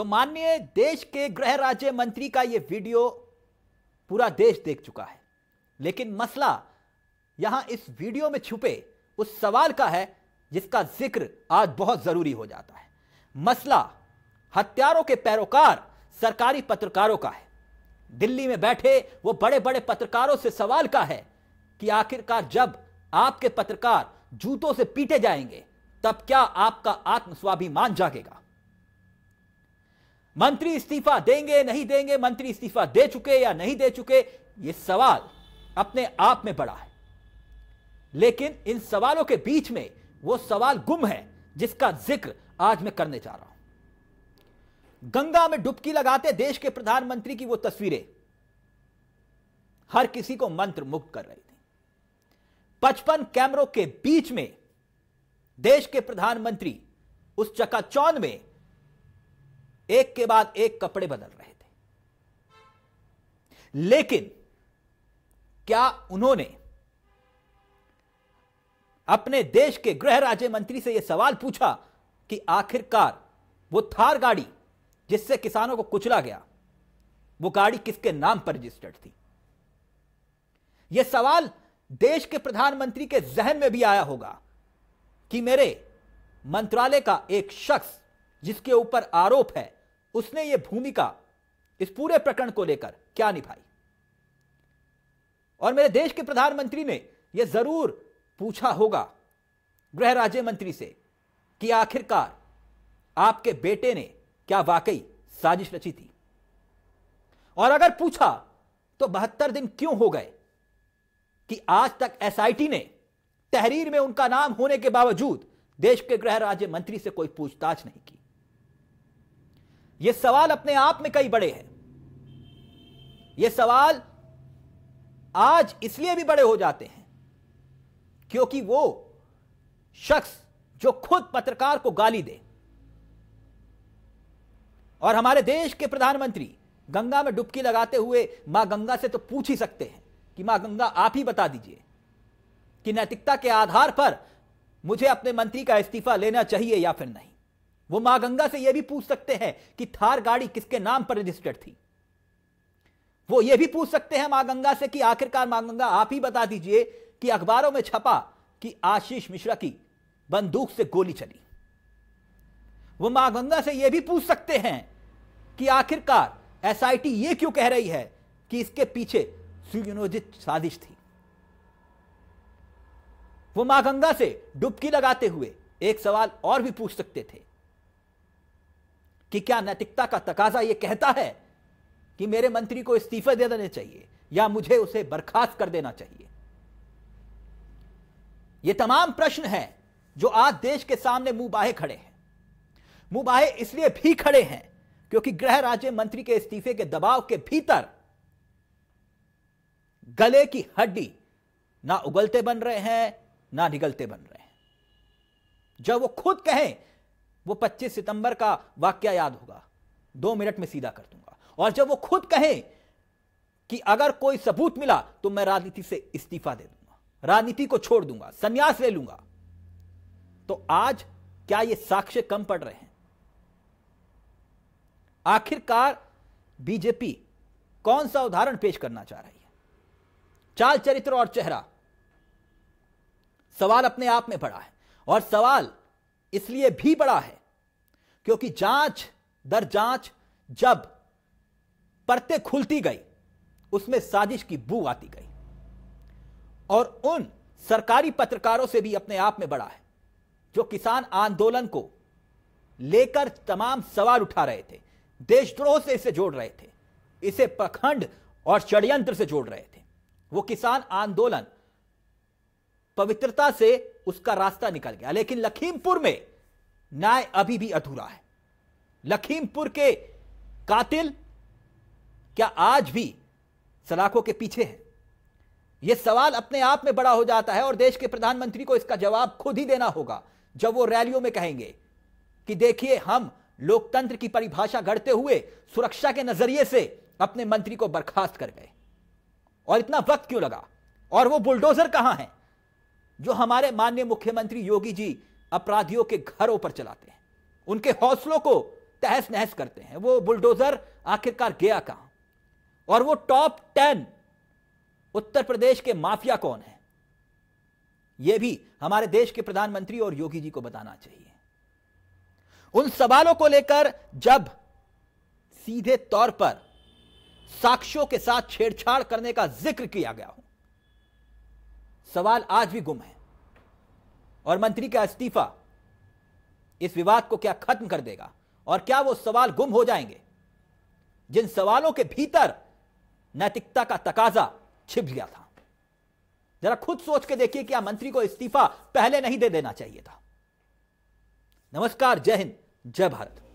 तो माननीय देश के गृह राज्य मंत्री का यह वीडियो पूरा देश देख चुका है लेकिन मसला यहां इस वीडियो में छुपे उस सवाल का है जिसका जिक्र आज बहुत जरूरी हो जाता है मसला हत्यारों के पैरोकार सरकारी पत्रकारों का है दिल्ली में बैठे वो बड़े बड़े पत्रकारों से सवाल का है कि आखिरकार जब आपके पत्रकार जूतों से पीटे जाएंगे तब क्या आपका आत्मस्वाभिमान जागेगा मंत्री इस्तीफा देंगे नहीं देंगे मंत्री इस्तीफा दे चुके या नहीं दे चुके ये सवाल अपने आप में बड़ा है लेकिन इन सवालों के बीच में वो सवाल गुम है जिसका जिक्र आज मैं करने जा रहा हूं गंगा में डुबकी लगाते देश के प्रधानमंत्री की वो तस्वीरें हर किसी को मंत्र मुक्त कर रही थी पचपन कैमरों के बीच में देश के प्रधानमंत्री उस चकाचौंध में एक के बाद एक कपड़े बदल रहे थे लेकिन क्या उन्होंने अपने देश के गृह राज्य मंत्री से यह सवाल पूछा कि आखिरकार वो थार गाड़ी जिससे किसानों को कुचला गया वो गाड़ी किसके नाम पर रजिस्टर्ड थी यह सवाल देश के प्रधानमंत्री के जहन में भी आया होगा कि मेरे मंत्रालय का एक शख्स जिसके ऊपर आरोप है उसने यह भूमिका इस पूरे प्रकरण को लेकर क्या निभाई और मेरे देश के प्रधानमंत्री ने यह जरूर पूछा होगा गृह राज्य मंत्री से कि आखिरकार आपके बेटे ने क्या वाकई साजिश रची थी और अगर पूछा तो बहत्तर दिन क्यों हो गए कि आज तक एसआईटी ने तहरीर में उनका नाम होने के बावजूद देश के गृह राज्य मंत्री से कोई पूछताछ नहीं की यह सवाल अपने आप में कई बड़े हैं यह सवाल आज इसलिए भी बड़े हो जाते हैं क्योंकि वो शख्स जो खुद पत्रकार को गाली दे और हमारे देश के प्रधानमंत्री गंगा में डुबकी लगाते हुए मां गंगा से तो पूछ ही सकते हैं कि मां गंगा आप ही बता दीजिए कि नैतिकता के आधार पर मुझे अपने मंत्री का इस्तीफा लेना चाहिए या फिर नहीं वो मां गंगा से यह भी पूछ सकते हैं कि थार गाड़ी किसके नाम पर रजिस्टर्ड थी वो यह भी पूछ सकते हैं मां गंगा से कि आखिरकार मां गंगा आप ही बता दीजिए कि अखबारों में छपा कि आशीष मिश्रा की बंदूक से गोली चली वो मां गंगा से यह भी पूछ सकते हैं कि आखिरकार एसआईटी ये क्यों कह रही है कि इसके पीछे सुनियोजित साजिश थी वो मां गंगा से डुबकी लगाते हुए एक सवाल और भी पूछ सकते थे कि क्या नैतिकता का तकाजा यह कहता है कि मेरे मंत्री को इस्तीफे दे देने चाहिए या मुझे उसे बर्खास्त कर देना चाहिए यह तमाम प्रश्न है जो आज देश के सामने मुंह बाहे खड़े हैं मुंह बाहे इसलिए भी खड़े हैं क्योंकि गृह राज्य मंत्री के इस्तीफे के दबाव के भीतर गले की हड्डी ना उगलते बन रहे हैं ना निगलते बन रहे हैं जब वो खुद कहें वो 25 सितंबर का वाक्य याद होगा दो मिनट में सीधा कर दूंगा और जब वो खुद कहें कि अगर कोई सबूत मिला तो मैं राजनीति से इस्तीफा दे दूंगा राजनीति को छोड़ दूंगा संन्यास ले लूंगा तो आज क्या ये साक्ष्य कम पड़ रहे हैं आखिरकार बीजेपी कौन सा उदाहरण पेश करना चाह रही है चाल चरित्र और चेहरा सवाल अपने आप में पड़ा है और सवाल इसलिए भी बड़ा है क्योंकि जांच दर जांच जब परतें खुलती गई उसमें साजिश की बू आती गई और उन सरकारी पत्रकारों से भी अपने आप में बड़ा है जो किसान आंदोलन को लेकर तमाम सवाल उठा रहे थे देशद्रोह से इसे जोड़ रहे थे इसे प्रखंड और षड्यंत्र से जोड़ रहे थे वो किसान आंदोलन पवित्रता से उसका रास्ता निकल गया लेकिन लखीमपुर में न्याय अभी भी अधूरा है लखीमपुर के कातिल क्या आज भी सलाखों के पीछे हैं यह सवाल अपने आप में बड़ा हो जाता है और देश के प्रधानमंत्री को इसका जवाब खुद ही देना होगा जब वो रैलियों में कहेंगे कि देखिए हम लोकतंत्र की परिभाषा गढ़ते हुए सुरक्षा के नजरिए से अपने मंत्री को बर्खास्त कर गए और इतना वक्त क्यों लगा और वो बुलडोजर कहां है जो हमारे माननीय मुख्यमंत्री योगी जी अपराधियों के घरों पर चलाते हैं उनके हौसलों को तहस नहस करते हैं वो बुलडोजर आखिरकार गया कहां और वो टॉप टेन उत्तर प्रदेश के माफिया कौन है यह भी हमारे देश के प्रधानमंत्री और योगी जी को बताना चाहिए उन सवालों को लेकर जब सीधे तौर पर साक्ष्यों के साथ छेड़छाड़ करने का जिक्र किया गया हो सवाल आज भी गुम है और मंत्री का इस्तीफा इस विवाद को क्या खत्म कर देगा और क्या वो सवाल गुम हो जाएंगे जिन सवालों के भीतर नैतिकता का तकाजा छिप गया था जरा खुद सोच के देखिए क्या मंत्री को इस्तीफा पहले नहीं दे देना चाहिए था नमस्कार जय हिंद जय भारत